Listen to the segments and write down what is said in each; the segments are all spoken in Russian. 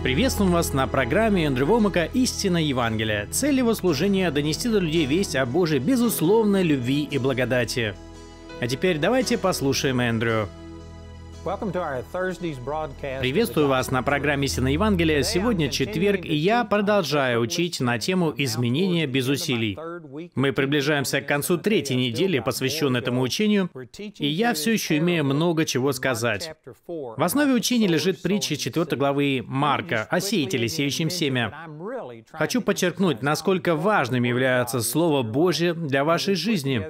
Приветствуем вас на программе Эндрю Вомака «Истина Евангелия». Цель его служения – донести до людей весть о Божьей безусловной любви и благодати. А теперь давайте послушаем Эндрю. Приветствую вас на программе «Сина Евангелия». Сегодня четверг, и я продолжаю учить на тему изменения без усилий». Мы приближаемся к концу третьей недели, посвященной этому учению, и я все еще имею много чего сказать. В основе учения лежит притча 4 главы Марка о сеятеле, сеющем семя. Хочу подчеркнуть, насколько важным является Слово Божье для вашей жизни.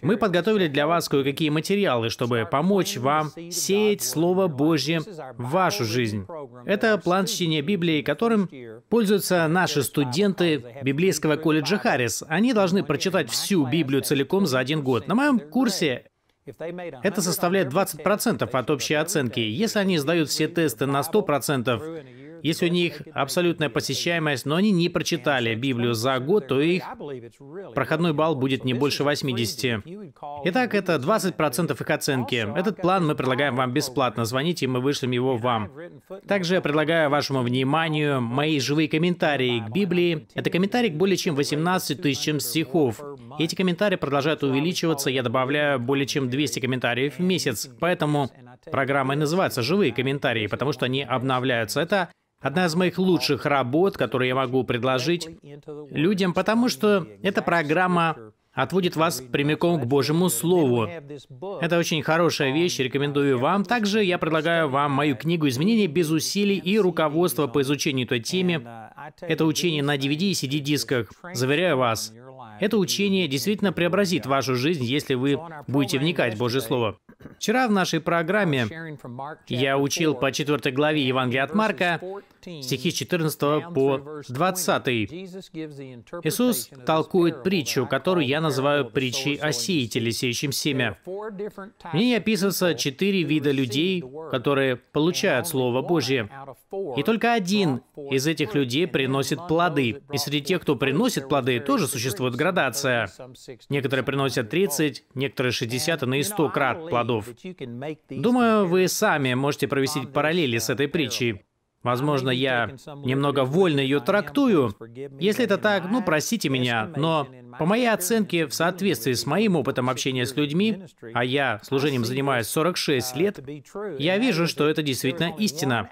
Мы подготовили для вас кое-какие материалы, чтобы помочь вам сеять внедрить Слово Божье в вашу жизнь. Это план чтения Библии, которым пользуются наши студенты Библейского колледжа Харрис. Они должны прочитать всю Библию целиком за один год. На моем курсе это составляет 20% от общей оценки. Если они сдают все тесты на 100%, если у них абсолютная посещаемость, но они не прочитали Библию за год, то их проходной балл будет не больше 80. Итак, это 20% их оценки. Этот план мы предлагаем вам бесплатно. Звоните, и мы вышлем его вам. Также я предлагаю вашему вниманию мои живые комментарии к Библии. Это комментарий к более чем 18 тысячам стихов. И эти комментарии продолжают увеличиваться. Я добавляю более чем 200 комментариев в месяц. Поэтому программа и называется «Живые комментарии», потому что они обновляются. Это Одна из моих лучших работ, которую я могу предложить людям, потому что эта программа отводит вас прямиком к Божьему Слову. Это очень хорошая вещь, рекомендую вам. Также я предлагаю вам мою книгу «Изменения без усилий» и руководство по изучению той темы. Это учение на DVD и CD-дисках. Заверяю вас, это учение действительно преобразит вашу жизнь, если вы будете вникать в Божье Слово. Вчера в нашей программе я учил по 4 главе Евангелия от Марка, стихи 14 по 20. Иисус толкует притчу, которую я называю притчей о сеятеле, сеющем семя. В ней описываются четыре вида людей, которые получают Слово Божье. И только один из этих людей приносит плоды. И среди тех, кто приносит плоды, тоже существует градация. Некоторые приносят 30, некоторые 60, а на и 100 крат плода плодов. Думаю, вы сами можете провести параллели с этой притчей. Возможно, я немного вольно ее трактую. Если это так, ну, простите меня, но по моей оценке, в соответствии с моим опытом общения с людьми, а я служением занимаюсь 46 лет, я вижу, что это действительно истина.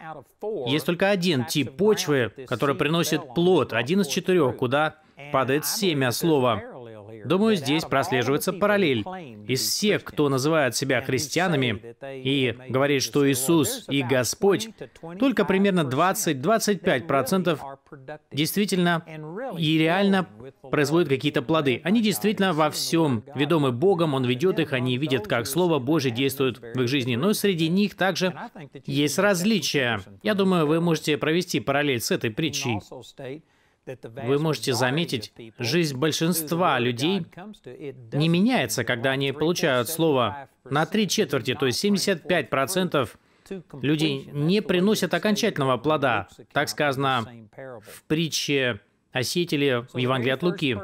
Есть только один тип почвы, который приносит плод, один из четырех, куда падает семя слова. Думаю, здесь прослеживается параллель. Из всех, кто называет себя христианами и говорит, что Иисус и Господь, только примерно 20-25% действительно и реально производят какие-то плоды. Они действительно во всем ведомы Богом, Он ведет их, они видят, как Слово Божье действует в их жизни. Но среди них также есть различия. Я думаю, вы можете провести параллель с этой притчей. Вы можете заметить, жизнь большинства людей не меняется, когда они получают слово на три четверти, то есть 75% людей не приносят окончательного плода. Так сказано в притче осетили в Евангелии от Луки.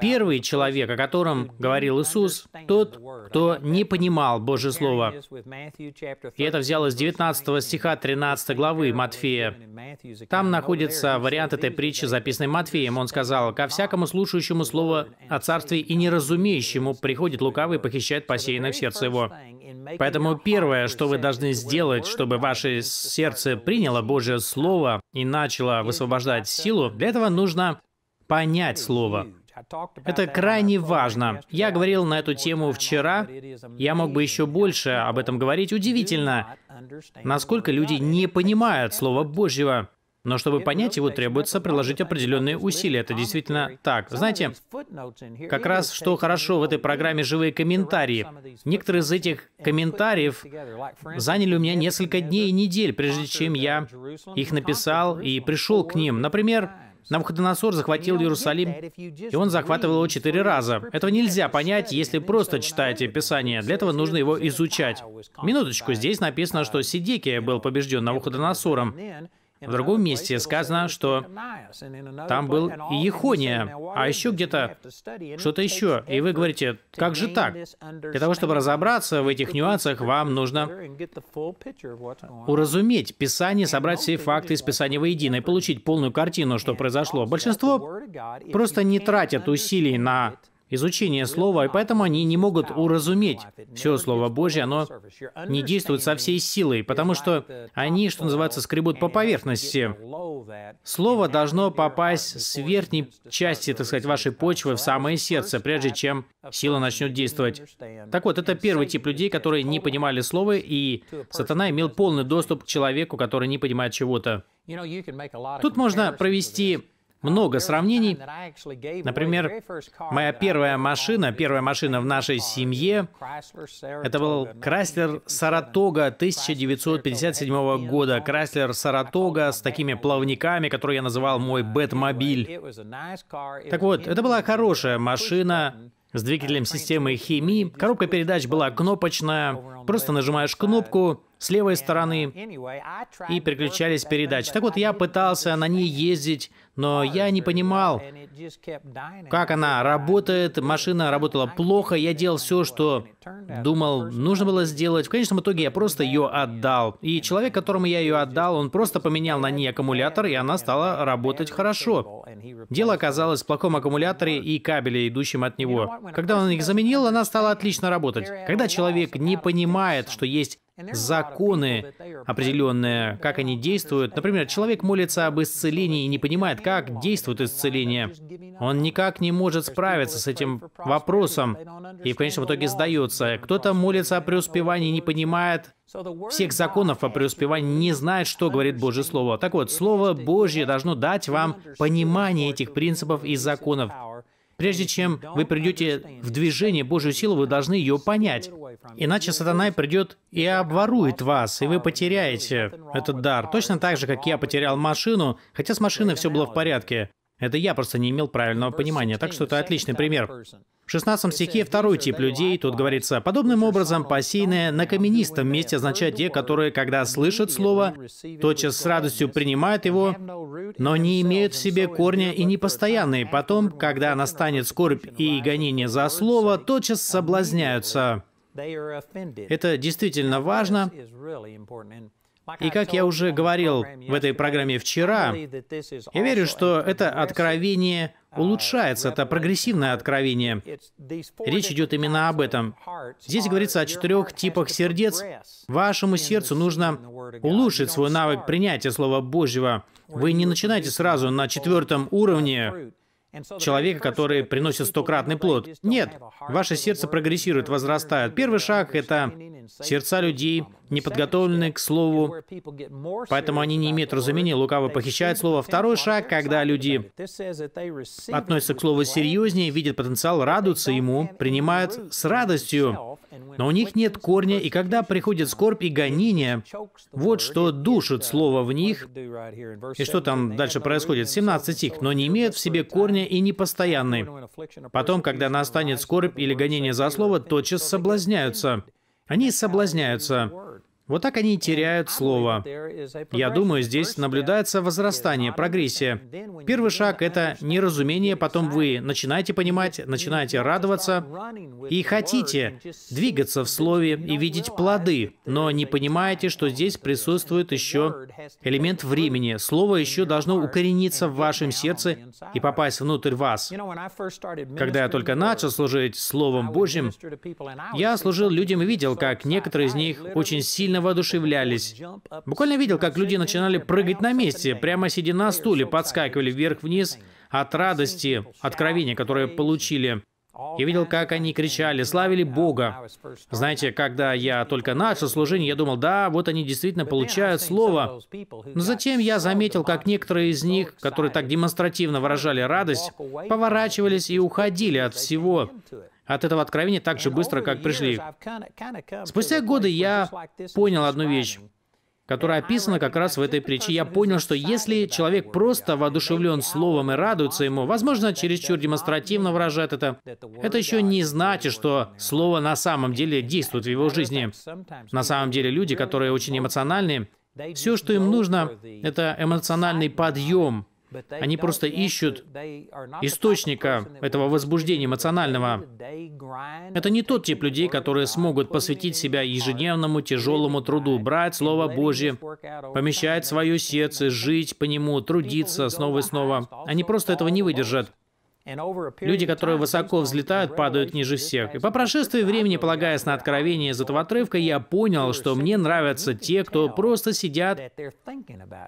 Первый человек, о котором говорил Иисус, тот, кто не понимал Божье Слово. И это взялось из 19 стиха 13 главы Матфея. Там находится вариант этой притчи, записанной Матфеем. Он сказал, «Ко всякому слушающему Слово о Царстве и неразумеющему приходит лукавый и похищает посеянное в сердце его». Поэтому первое, что вы должны сделать, чтобы ваше сердце приняло Божье Слово и начало высвобождать силу, для этого нужно понять слово. Это крайне важно. Я говорил на эту тему вчера. Я мог бы еще больше об этом говорить. Удивительно, насколько люди не понимают Слова Божьего. Но чтобы понять его, требуется приложить определенные усилия. Это действительно так. Знаете, как раз что хорошо в этой программе «Живые комментарии». Некоторые из этих комментариев заняли у меня несколько дней и недель, прежде чем я их написал и пришел к ним. Например, Навуходоносор захватил Иерусалим, и он захватывал его четыре раза. Этого нельзя понять, если просто читаете Писание. Для этого нужно его изучать. Минуточку, здесь написано, что Сидекия был побежден Навуходоносором. В другом месте сказано, что там был и а еще где-то что-то еще. И вы говорите, как же так? Для того, чтобы разобраться в этих нюансах, вам нужно уразуметь Писание, собрать все факты из Писания воедино и получить полную картину, что произошло. Большинство просто не тратят усилий на изучение слова, и поэтому они не могут уразуметь все Слово Божье, оно не действует со всей силой, потому что они, что называется, скребут по поверхности. Слово должно попасть с верхней части, так сказать, вашей почвы в самое сердце, прежде чем сила начнет действовать. Так вот, это первый тип людей, которые не понимали слова, и сатана имел полный доступ к человеку, который не понимает чего-то. Тут можно провести много сравнений. Например, моя первая машина, первая машина в нашей семье, это был Краслер Саратога 1957 года. Краслер Саратога с такими плавниками, которые я называл uh, мой Бэтмобиль. Так вот, это была хорошая машина, с двигателем системы химии. Коробка передач была кнопочная. Просто нажимаешь кнопку, с левой стороны и переключались передачи. Так вот, я пытался на ней ездить, но я не понимал, как она работает. Машина работала плохо, я делал все, что думал, нужно было сделать. В конечном итоге я просто ее отдал. И человек, которому я ее отдал, он просто поменял на ней аккумулятор, и она стала работать хорошо. Дело оказалось в плохом аккумуляторе и кабеле, идущем от него. Когда он их заменил, она стала отлично работать. Когда человек не понимает, что есть законы определенные, как они действуют. Например, человек молится об исцелении и не понимает, как действует исцеление. Он никак не может справиться с этим вопросом и в конечном итоге сдается. Кто-то молится о преуспевании и не понимает всех законов о преуспевании, не знает, что говорит Божье Слово. Так вот, Слово Божье должно дать вам понимание этих принципов и законов. Прежде чем вы придете в движение Божью силу, вы должны ее понять. Иначе сатана придет и обворует вас, и вы потеряете этот дар. Точно так же, как я потерял машину, хотя с машиной все было в порядке. Это я просто не имел правильного понимания, так что это отличный пример. В 16 стихе второй тип людей, тут говорится, «Подобным образом посеянное на каменистом месте означает те, которые, когда слышат слово, тотчас с радостью принимают его, но не имеют в себе корня и непостоянные. Потом, когда настанет скорбь и гонение за слово, тотчас соблазняются». Это действительно важно. И как я уже говорил в этой программе вчера, я верю, что это откровение улучшается, это прогрессивное откровение. Речь идет именно об этом. Здесь говорится о четырех типах сердец. Вашему сердцу нужно улучшить свой навык принятия Слова Божьего. Вы не начинаете сразу на четвертом уровне человека, который приносит стократный плод. Нет, ваше сердце прогрессирует, возрастает. Первый шаг — это Сердца людей не подготовлены к слову, поэтому они не имеют разумения, лукаво похищают слово. Второй шаг, когда люди относятся к слову серьезнее, видят потенциал, радуются ему, принимают с радостью, но у них нет корня, и когда приходит скорбь и гонение, вот что душит слово в них, и что там дальше происходит, 17 стих, но не имеют в себе корня и непостоянны. Потом, когда настанет скорбь или гонение за слово, тотчас соблазняются. Они соблазняются. Вот так они и теряют слово. Я думаю, здесь наблюдается возрастание, прогрессия. Первый шаг — это неразумение, потом вы начинаете понимать, начинаете радоваться и хотите двигаться в слове и видеть плоды, но не понимаете, что здесь присутствует еще элемент времени. Слово еще должно укорениться в вашем сердце и попасть внутрь вас. Когда я только начал служить Словом Божьим, я служил людям и видел, как некоторые из них очень сильно сильно воодушевлялись. Буквально видел, как люди начинали прыгать на месте, прямо сидя на стуле, подскакивали вверх-вниз от радости, откровения, которое получили. Я видел, как они кричали, славили Бога. Знаете, когда я только начал служение, я думал, да, вот они действительно получают слово. Но затем я заметил, как некоторые из них, которые так демонстративно выражали радость, поворачивались и уходили от всего от этого откровения так же быстро, как пришли. Спустя годы я понял одну вещь которая описана как раз в этой притче. Я понял, что если человек просто воодушевлен словом и радуется ему, возможно, чересчур демонстративно выражает это, это еще не значит, что слово на самом деле действует в его жизни. На самом деле люди, которые очень эмоциональны, все, что им нужно, это эмоциональный подъем, они просто ищут источника этого возбуждения эмоционального. Это не тот тип людей, которые смогут посвятить себя ежедневному тяжелому труду, брать Слово Божье, помещать свое сердце, жить по нему, трудиться снова и снова. Они просто этого не выдержат. Люди, которые высоко взлетают, падают ниже всех. И по прошествии времени, полагаясь на откровение из этого отрывка, я понял, что мне нравятся те, кто просто сидят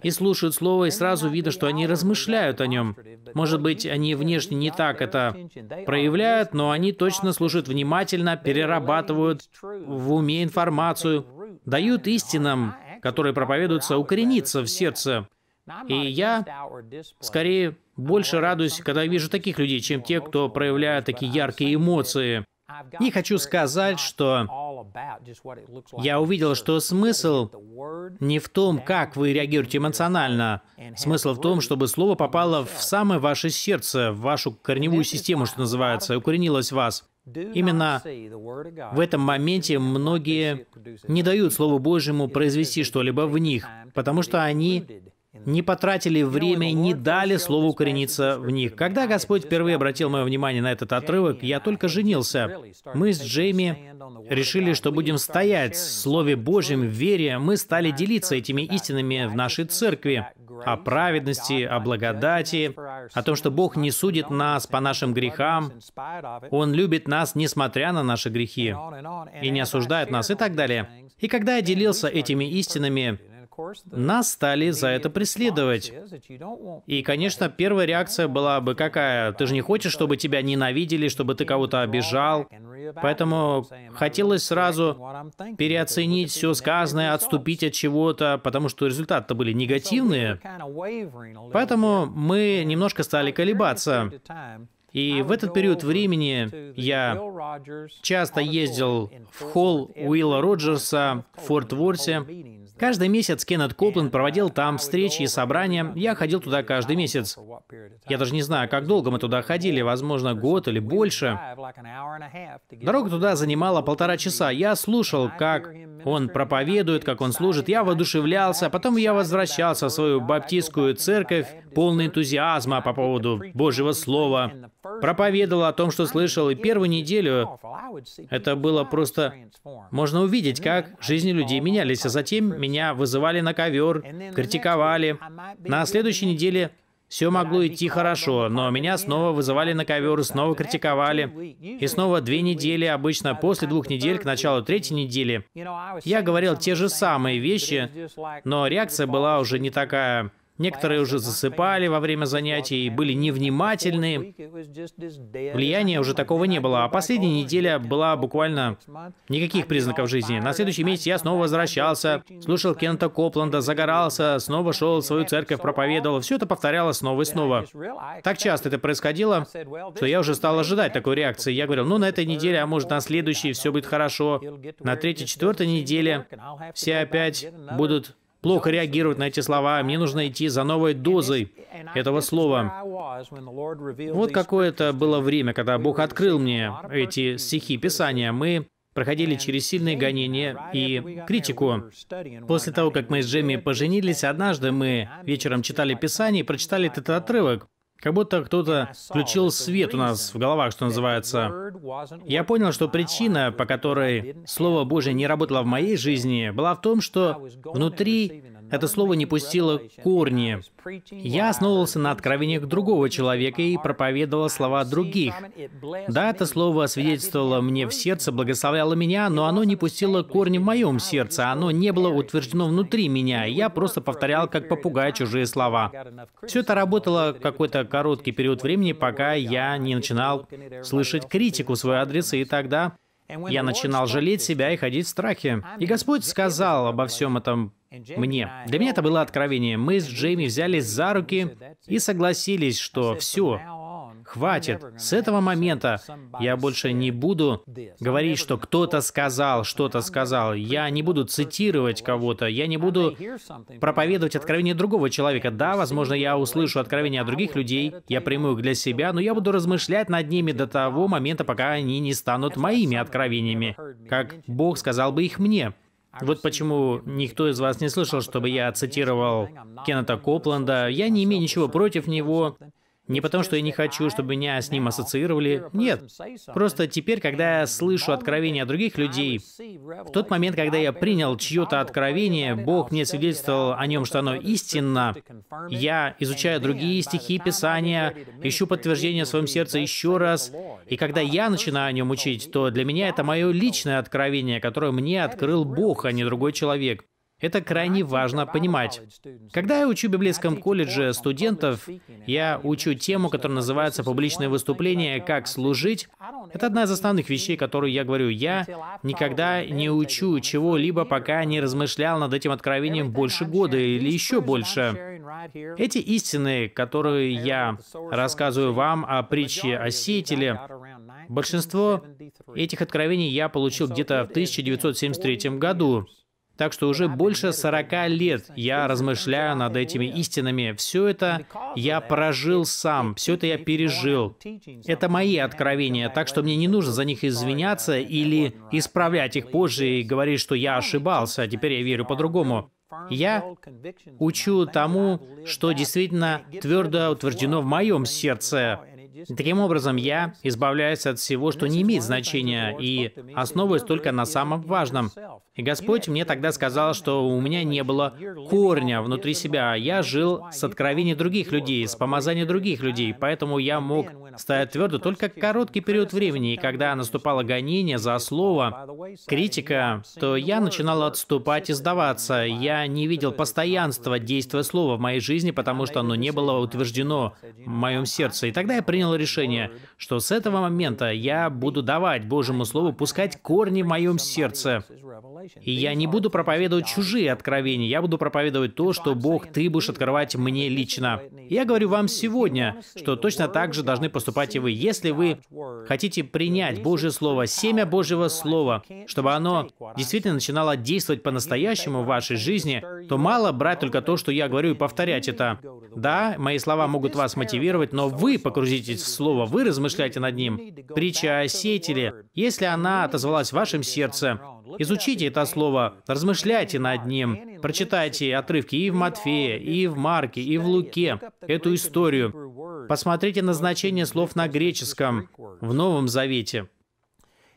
и слушают слово, и сразу видно, что они размышляют о нем. Может быть, они внешне не так это проявляют, но они точно слушают внимательно, перерабатывают в уме информацию, дают истинам, которые проповедуются, укорениться в сердце. И я скорее больше радуюсь, когда вижу таких людей, чем те, кто проявляет такие яркие эмоции. И хочу сказать, что я увидел, что смысл не в том, как вы реагируете эмоционально. Смысл в том, чтобы слово попало в самое ваше сердце, в вашу корневую систему, что называется, укоренилось в вас. Именно в этом моменте многие не дают Слову Божьему произвести что-либо в них, потому что они не потратили время и не дали слову укорениться в них. Когда Господь впервые обратил мое внимание на этот отрывок, я только женился. Мы с Джейми решили, что будем стоять в Слове Божьем, в вере. Мы стали делиться этими истинами в нашей церкви о праведности, о благодати, о том, что Бог не судит нас по нашим грехам, Он любит нас, несмотря на наши грехи, и не осуждает нас, и так далее. И когда я делился этими истинами, нас стали за это преследовать. И, конечно, первая реакция была бы какая? Ты же не хочешь, чтобы тебя ненавидели, чтобы ты кого-то обижал. Поэтому хотелось сразу переоценить все сказанное, отступить от чего-то, потому что результаты-то были негативные. Поэтому мы немножко стали колебаться. И в этот период времени я часто ездил в холл Уилла Роджерса в Форт-Ворсе Каждый месяц Кеннет Копланд проводил там встречи и собрания. Я ходил туда каждый месяц. Я даже не знаю, как долго мы туда ходили, возможно, год или больше. Дорога туда занимала полтора часа. Я слушал, как он проповедует, как он служит. Я воодушевлялся, а потом я возвращался в свою баптистскую церковь, полный энтузиазма по поводу Божьего Слова. Проповедовал о том, что слышал, и первую неделю это было просто... Можно увидеть, как жизни людей менялись, а затем меня вызывали на ковер, критиковали. На следующей неделе все могло идти хорошо, но меня снова вызывали на ковер, снова критиковали. И снова две недели, обычно после двух недель к началу третьей недели, я говорил те же самые вещи, но реакция была уже не такая. Некоторые уже засыпали во время занятий, и были невнимательны. Влияния уже такого не было. А последняя неделя была буквально никаких признаков жизни. На следующий месяц я снова возвращался, слушал Кента Копланда, загорался, снова шел в свою церковь, проповедовал. Все это повторялось снова и снова. Так часто это происходило, что я уже стал ожидать такой реакции. Я говорил, ну на этой неделе, а может на следующей все будет хорошо. На третьей, четвертой неделе все опять будут плохо реагирует на эти слова. Мне нужно идти за новой дозой этого слова. Вот какое это было время, когда Бог открыл мне эти стихи Писания. Мы проходили через сильные гонения и критику. После того, как мы с Джемми поженились, однажды мы вечером читали Писание и прочитали этот отрывок. Как будто кто-то включил свет у нас в головах, что называется. Я понял, что причина, по которой Слово Божье не работало в моей жизни, была в том, что внутри это слово не пустило корни. Я основывался на откровениях другого человека и проповедовал слова других. Да, это слово свидетельствовало мне в сердце, благословляло меня, но оно не пустило корни в моем сердце, оно не было утверждено внутри меня. Я просто повторял, как попугай, чужие слова. Все это работало какой-то короткий период времени, пока я не начинал слышать критику в свой адрес, и тогда я начинал жалеть себя и ходить в страхе. И Господь сказал обо всем этом мне. Для меня это было откровение. Мы с Джейми взялись за руки и согласились, что все, хватит. С этого момента я больше не буду говорить, что кто-то сказал, что-то сказал. Я не буду цитировать кого-то. Я не буду проповедовать откровение другого человека. Да, возможно, я услышу откровения от других людей. Я приму их для себя, но я буду размышлять над ними до того момента, пока они не станут моими откровениями, как Бог сказал бы их мне. Вот почему никто из вас не слышал, чтобы я цитировал Кеннета Копланда. Я не имею ничего против него. Не потому, что я не хочу, чтобы меня с ним ассоциировали. Нет. Просто теперь, когда я слышу откровения других людей, в тот момент, когда я принял чье-то откровение, Бог мне свидетельствовал о нем, что оно истинно. Я изучаю другие стихи Писания, ищу подтверждение в своем сердце еще раз. И когда я начинаю о нем учить, то для меня это мое личное откровение, которое мне открыл Бог, а не другой человек. Это крайне важно понимать. Когда я учу в библейском колледже студентов, я учу тему, которая называется «Публичное выступление. Как служить». Это одна из основных вещей, которую я говорю. Я никогда не учу чего-либо, пока не размышлял над этим откровением больше года или еще больше. Эти истины, которые я рассказываю вам о притче о сеятеле, большинство этих откровений я получил где-то в 1973 году. Так что уже больше 40 лет я размышляю над этими истинами. Все это я прожил сам, все это я пережил. Это мои откровения, так что мне не нужно за них извиняться или исправлять их позже и говорить, что я ошибался, а теперь я верю по-другому. Я учу тому, что действительно твердо утверждено в моем сердце. Таким образом, я избавляюсь от всего, что не имеет значения, и основываюсь только на самом важном. И Господь мне тогда сказал, что у меня не было корня внутри себя, а я жил с откровения других людей, с помазания других людей, поэтому я мог стоять твердо только короткий период времени, и когда наступало гонение за слово, критика, то я начинал отступать и сдаваться. Я не видел постоянства действия слова в моей жизни, потому что оно не было утверждено в моем сердце. И тогда я принял принял решение, что с этого момента я буду давать Божьему Слову пускать корни в моем сердце. И я не буду проповедовать чужие откровения, я буду проповедовать то, что Бог, ты будешь открывать мне лично. Я говорю вам сегодня, что точно так же должны поступать и вы. Если вы хотите принять Божье Слово, семя Божьего Слова, чтобы оно действительно начинало действовать по-настоящему в вашей жизни, то мало брать только то, что я говорю, и повторять это. Да, мои слова могут вас мотивировать, но вы погрузитесь в Слово, вы размышляйте над ним. Притча о сеятеле, если она отозвалась в вашем сердце, Изучите это слово, размышляйте над ним, прочитайте отрывки и в Матфея, и в Марке, и в Луке, эту историю. Посмотрите на значение слов на греческом в Новом Завете.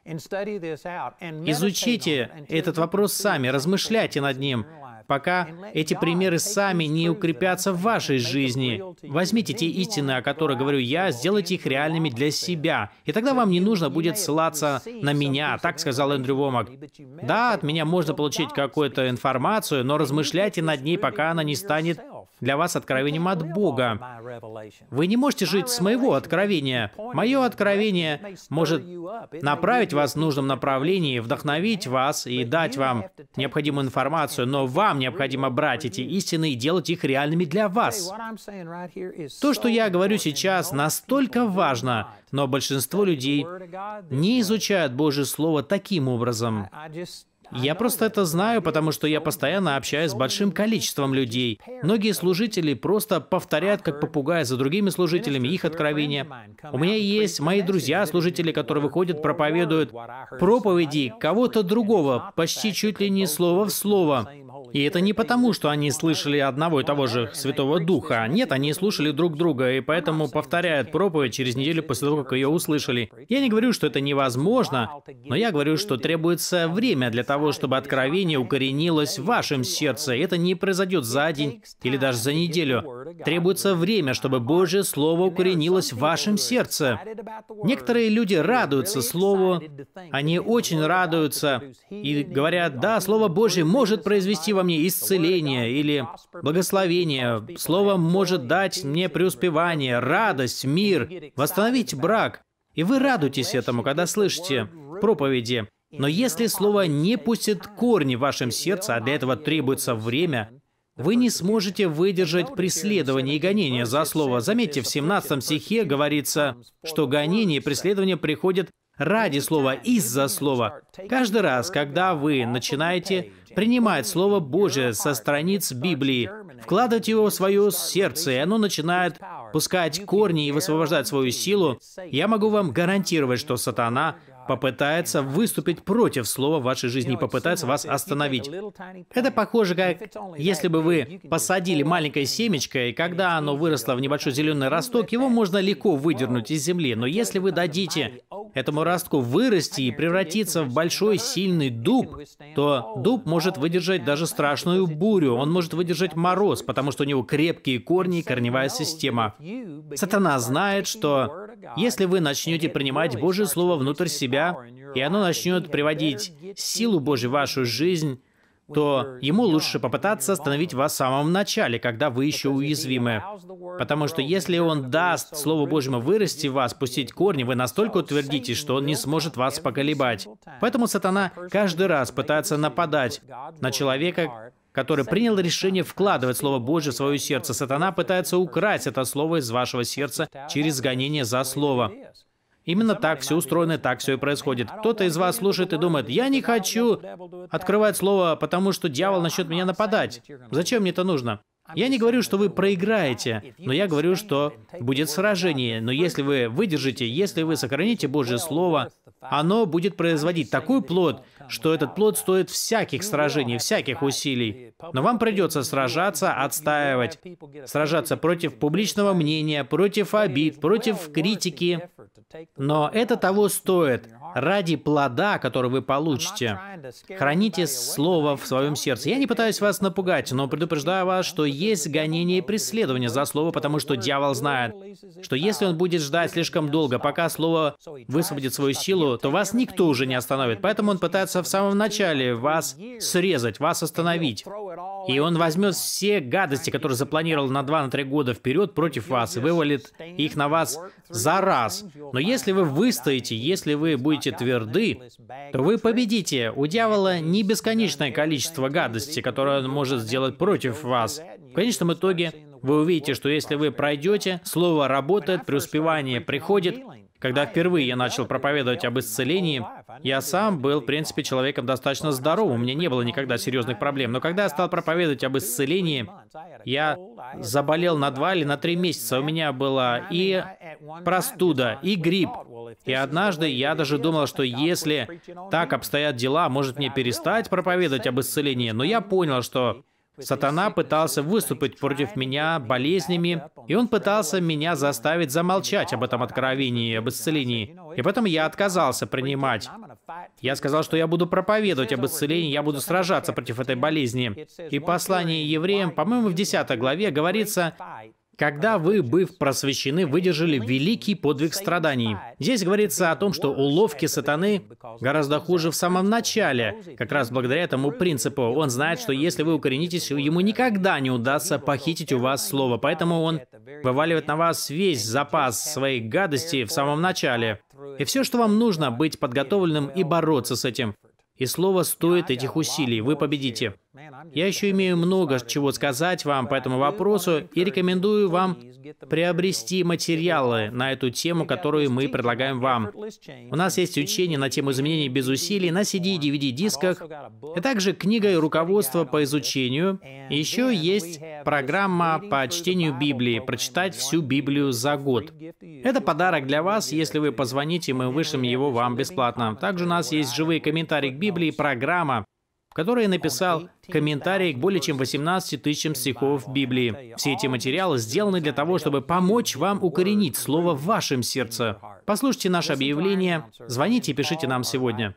Изучите этот вопрос сами, размышляйте над ним, пока эти примеры сами не укрепятся в вашей жизни. Возьмите те истины, о которых говорю я, сделайте их реальными для себя. И тогда вам не нужно будет ссылаться на меня, так сказал Эндрю Вомак. Да, от меня можно получить какую-то информацию, но размышляйте над ней, пока она не станет для вас откровением от Бога. Вы не можете жить с моего откровения. Мое откровение может направить вас в нужном направлении, вдохновить вас и дать вам необходимую информацию, но вам необходимо брать эти истины и делать их реальными для вас. То, что я говорю сейчас, настолько важно, но большинство людей не изучают Божье Слово таким образом. Я просто это знаю, потому что я постоянно общаюсь с большим количеством людей. Многие служители просто повторяют, как попугай, за другими служителями их откровения. У меня есть мои друзья, служители, которые выходят, проповедуют проповеди кого-то другого, почти чуть ли не слово в слово. И это не потому, что они слышали одного и того же Святого Духа. Нет, они слушали друг друга, и поэтому повторяют проповедь через неделю после того, как ее услышали. Я не говорю, что это невозможно, но я говорю, что требуется время для того, того, чтобы откровение укоренилось в вашем сердце. Это не произойдет за день или даже за неделю. Требуется время, чтобы Божье Слово укоренилось в вашем сердце. Некоторые люди радуются Слову, они очень радуются и говорят, да, Слово Божье может произвести во мне исцеление или благословение, Слово может дать мне преуспевание, радость, мир, восстановить брак. И вы радуетесь этому, когда слышите проповеди. Но если слово не пустит корни в вашем сердце, а для этого требуется время, вы не сможете выдержать преследование и гонение за слово. Заметьте, в 17 стихе говорится, что гонение и преследование приходят ради слова, из-за слова. Каждый раз, когда вы начинаете принимать Слово Божие со страниц Библии, вкладывать его в свое сердце, и оно начинает пускать корни и высвобождать свою силу, я могу вам гарантировать, что сатана попытается выступить против слова в вашей жизни и попытается вас остановить. Это похоже, как если бы вы посадили маленькое семечко, и когда оно выросло в небольшой зеленый росток, его можно легко выдернуть из земли. Но если вы дадите этому ростку вырасти и превратиться в большой сильный дуб, то дуб может выдержать даже страшную бурю, он может выдержать мороз, потому что у него крепкие корни и корневая система. Сатана знает, что если вы начнете принимать Божье Слово внутрь себя, и оно начнет приводить силу Божью в вашу жизнь, то ему лучше попытаться остановить вас в самом начале, когда вы еще уязвимы. Потому что если он даст Слову Божьему вырасти в вас, пустить корни, вы настолько утвердитесь, что он не сможет вас поколебать. Поэтому сатана каждый раз пытается нападать на человека, который принял решение вкладывать Слово Божье в свое сердце. Сатана пытается украсть это слово из вашего сердца через гонение за слово. Именно так все устроено, так все и происходит. Кто-то из вас слушает и думает, я не хочу открывать слово, потому что дьявол начнет меня нападать. Зачем мне это нужно? Я не говорю, что вы проиграете, но я говорю, что будет сражение. Но если вы выдержите, если вы сохраните Божье Слово, оно будет производить такой плод, что этот плод стоит всяких ну сражений, всяких усилий. Но вам придется сражаться, отстаивать, сражаться против публичного мнения, против обид, против критики. Но это того стоит ради плода, который вы получите. Храните слово в своем сердце. Я не пытаюсь вас напугать, но предупреждаю вас, что есть гонение и преследование за слово, потому что дьявол знает, что если он будет ждать слишком долго, пока слово высвободит свою силу, то вас никто уже не остановит. Поэтому он пытается в самом начале вас срезать, вас остановить. И он возьмет все гадости, которые запланировал на 2-3 на года вперед против вас, и вывалит их на вас за раз. Но если вы выстоите, если вы будете будете тверды, то вы победите. У дьявола не бесконечное количество гадости, которое он может сделать против вас. В конечном итоге вы увидите, что если вы пройдете, слово работает, преуспевание приходит. Когда впервые я начал проповедовать об исцелении, я сам был, в принципе, человеком достаточно здоровым, у меня не было никогда серьезных проблем. Но когда я стал проповедовать об исцелении, я заболел на два или на три месяца. У меня была и простуда, и грипп. И однажды я даже думал, что если так обстоят дела, может мне перестать проповедовать об исцелении, но я понял, что Сатана пытался выступить против меня болезнями, и он пытался меня заставить замолчать об этом откровении, об исцелении. И поэтому я отказался принимать. Я сказал, что я буду проповедовать об исцелении, я буду сражаться против этой болезни. И послание евреям, по-моему, в 10 главе говорится, когда вы, быв просвещены, выдержали великий подвиг страданий. Здесь говорится о том, что уловки сатаны гораздо хуже в самом начале, как раз благодаря этому принципу. Он знает, что если вы укоренитесь, ему никогда не удастся похитить у вас слово, поэтому он вываливает на вас весь запас своей гадости в самом начале. И все, что вам нужно, быть подготовленным и бороться с этим. И слово стоит этих усилий, вы победите. Я еще имею много чего сказать вам по этому вопросу и рекомендую вам приобрести материалы на эту тему, которую мы предлагаем вам. У нас есть учение на тему изменений без усилий на CD и DVD-дисках, а также книга и руководство по изучению. еще есть программа по чтению Библии, прочитать всю Библию за год. Это подарок для вас, если вы позвоните, мы вышлем его вам бесплатно. Также у нас есть живые комментарии к Библии, программа, который написал комментарии к более чем 18 тысячам стихов Библии. Все эти материалы сделаны для того, чтобы помочь вам укоренить Слово в вашем сердце. Послушайте наше объявление, звоните и пишите нам сегодня.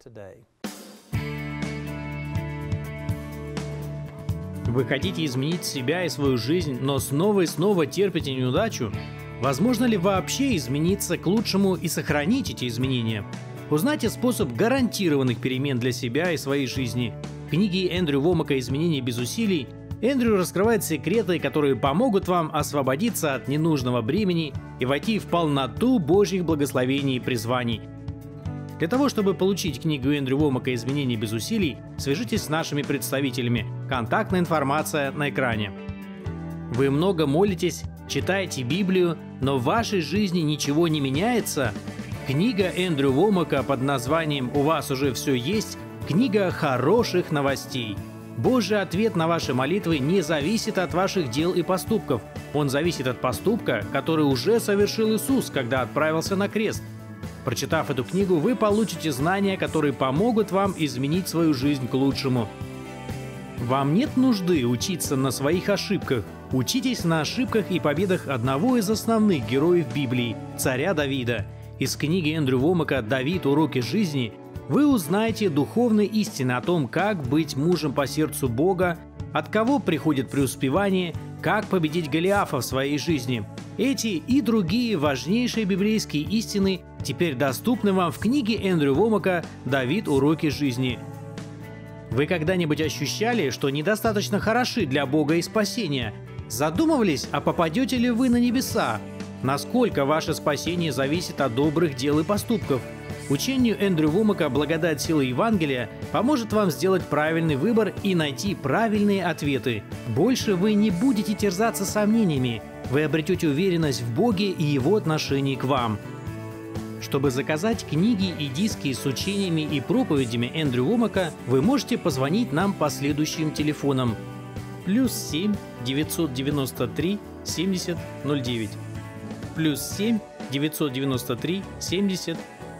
Вы хотите изменить себя и свою жизнь, но снова и снова терпите неудачу? Возможно ли вообще измениться к лучшему и сохранить эти изменения? Узнайте способ гарантированных перемен для себя и своей жизни – в книге Эндрю Вомака «Изменение без усилий» Эндрю раскрывает секреты, которые помогут вам освободиться от ненужного бремени и войти в полноту Божьих благословений и призваний. Для того, чтобы получить книгу Эндрю Вомака «Изменение без усилий», свяжитесь с нашими представителями. Контактная информация на экране. Вы много молитесь, читаете Библию, но в вашей жизни ничего не меняется? Книга Эндрю Вомака под названием «У вас уже все есть» Книга хороших новостей. Божий ответ на ваши молитвы не зависит от ваших дел и поступков. Он зависит от поступка, который уже совершил Иисус, когда отправился на крест. Прочитав эту книгу, вы получите знания, которые помогут вам изменить свою жизнь к лучшему. Вам нет нужды учиться на своих ошибках. Учитесь на ошибках и победах одного из основных героев Библии – царя Давида. Из книги Эндрю Вомака «Давид. Уроки жизни» Вы узнаете духовные истины о том, как быть мужем по сердцу Бога, от кого приходит преуспевание, как победить Голиафа в своей жизни. Эти и другие важнейшие библейские истины теперь доступны вам в книге Эндрю Вомака «Давид. Уроки жизни». Вы когда-нибудь ощущали, что недостаточно хороши для Бога и спасения? Задумывались, а попадете ли вы на небеса? Насколько ваше спасение зависит от добрых дел и поступков – Учению Эндрю Вумака «Благодать силы Евангелия» поможет вам сделать правильный выбор и найти правильные ответы. Больше вы не будете терзаться сомнениями, вы обретете уверенность в Боге и Его отношении к вам. Чтобы заказать книги и диски с учениями и проповедями Эндрю Вумака, вы можете позвонить нам по следующим телефонам. Плюс 7 993 70 09. Плюс 7 993 70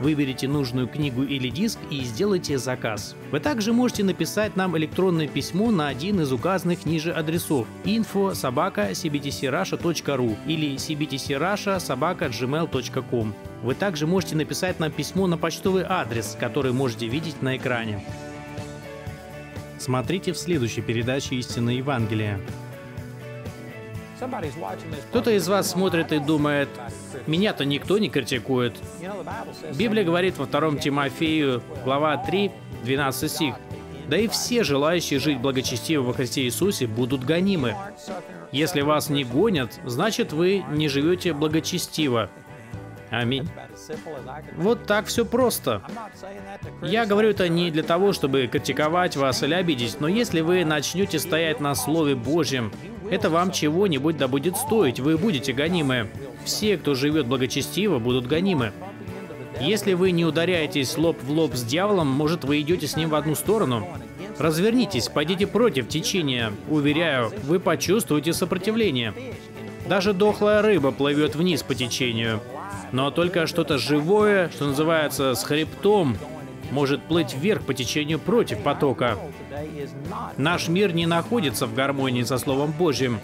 Выберите нужную книгу или диск и сделайте заказ. Вы также можете написать нам электронное письмо на один из указанных ниже адресов info собака cbtcrasha.ru или cbtcrasha Вы также можете написать нам письмо на почтовый адрес, который можете видеть на экране. Смотрите в следующей передаче «Истинное Евангелие». Кто-то из вас смотрит и думает, меня-то никто не критикует. Библия говорит во 2 Тимофею, глава 3, 12 стих. Да и все желающие жить благочестиво во Христе Иисусе будут гонимы. Если вас не гонят, значит вы не живете благочестиво. Аминь. Вот так все просто. Я говорю это не для того, чтобы критиковать вас или обидеть, но если вы начнете стоять на Слове Божьем, это вам чего-нибудь да будет стоить, вы будете гонимы. Все, кто живет благочестиво, будут гонимы. Если вы не ударяетесь лоб в лоб с дьяволом, может, вы идете с ним в одну сторону. Развернитесь, пойдите против течения. Уверяю, вы почувствуете сопротивление. Даже дохлая рыба плывет вниз по течению. Но только что-то живое, что называется, с хребтом, может плыть вверх по течению против потока. Наш мир не находится в гармонии со Словом Божьим.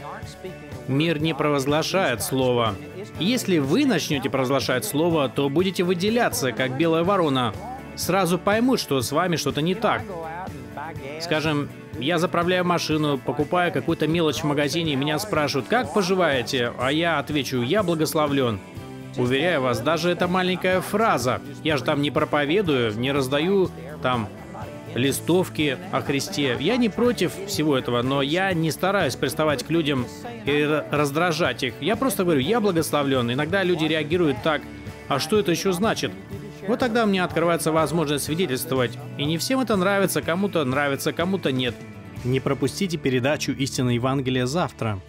Мир не провозглашает Слово. Если вы начнете провозглашать Слово, то будете выделяться, как белая ворона. Сразу поймут, что с вами что-то не так. Скажем, я заправляю машину, покупаю какую-то мелочь в магазине, и меня спрашивают, как поживаете? А я отвечу, я благословлен. Уверяю вас, даже эта маленькая фраза, я же там не проповедую, не раздаю там листовки о Христе. Я не против всего этого, но я не стараюсь приставать к людям и раздражать их. Я просто говорю, я благословлен. Иногда люди реагируют так, а что это еще значит? Вот тогда мне открывается возможность свидетельствовать. И не всем это нравится, кому-то нравится, кому-то нет. Не пропустите передачу «Истина Евангелия» завтра.